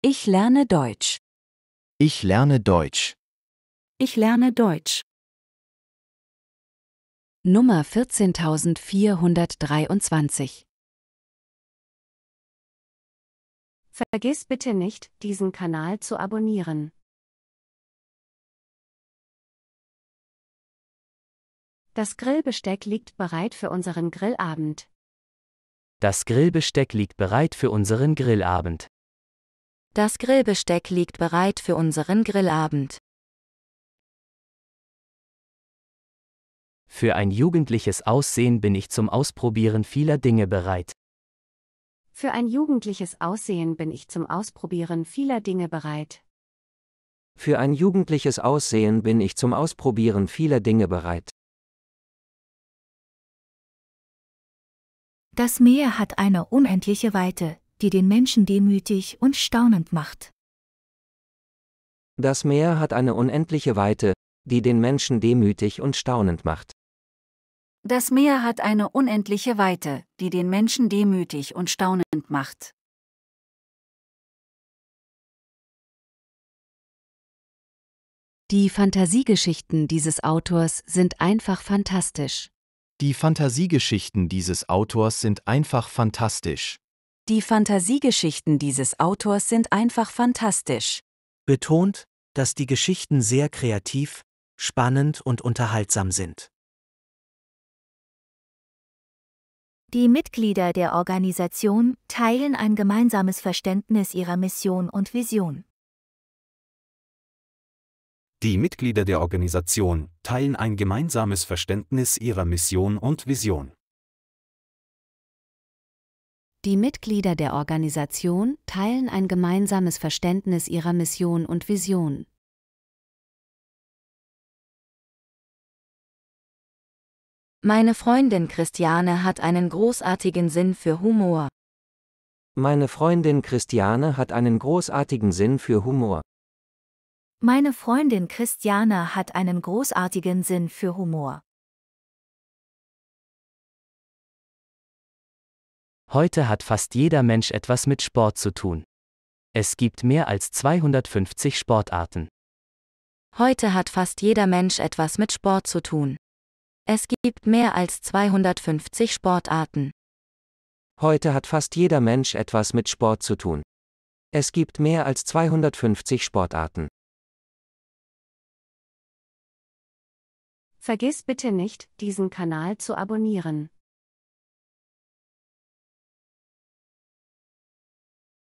Ich lerne Deutsch. Ich lerne Deutsch. Ich lerne Deutsch. Nummer 14423 Vergiss bitte nicht, diesen Kanal zu abonnieren. Das Grillbesteck liegt bereit für unseren Grillabend. Das Grillbesteck liegt bereit für unseren Grillabend. Das Grillbesteck liegt bereit für unseren Grillabend. Für ein jugendliches Aussehen bin ich zum Ausprobieren vieler Dinge bereit. Für ein jugendliches Aussehen bin ich zum Ausprobieren vieler Dinge bereit. Für ein jugendliches Aussehen bin ich zum Ausprobieren vieler Dinge bereit. Das Meer hat eine unendliche Weite, die den Menschen demütig und staunend macht. Das Meer hat eine unendliche Weite, die den Menschen demütig und staunend macht. Das Meer hat eine unendliche Weite, die den Menschen demütig und staunend macht. Die Fantasiegeschichten dieses Autors sind einfach fantastisch. Die Fantasiegeschichten dieses Autors sind einfach fantastisch. Die Fantasiegeschichten dieses Autors sind einfach fantastisch. Betont, dass die Geschichten sehr kreativ, spannend und unterhaltsam sind. Die Mitglieder der Organisation teilen ein gemeinsames Verständnis ihrer Mission und Vision. Die Mitglieder der Organisation teilen ein gemeinsames Verständnis ihrer Mission und Vision. Die Mitglieder der Organisation teilen ein gemeinsames Verständnis ihrer Mission und Vision. Meine Freundin Christiane hat einen großartigen Sinn für Humor. Meine Freundin Christiane hat einen großartigen Sinn für Humor. Meine Freundin Christiane hat einen großartigen Sinn für Humor. Heute hat fast jeder Mensch etwas mit Sport zu tun. Es gibt mehr als 250 Sportarten. Heute hat fast jeder Mensch etwas mit Sport zu tun. Es gibt mehr als 250 Sportarten. Heute hat fast jeder Mensch etwas mit Sport zu tun. Es gibt mehr als 250 Sportarten. Vergiss bitte nicht, diesen Kanal zu abonnieren.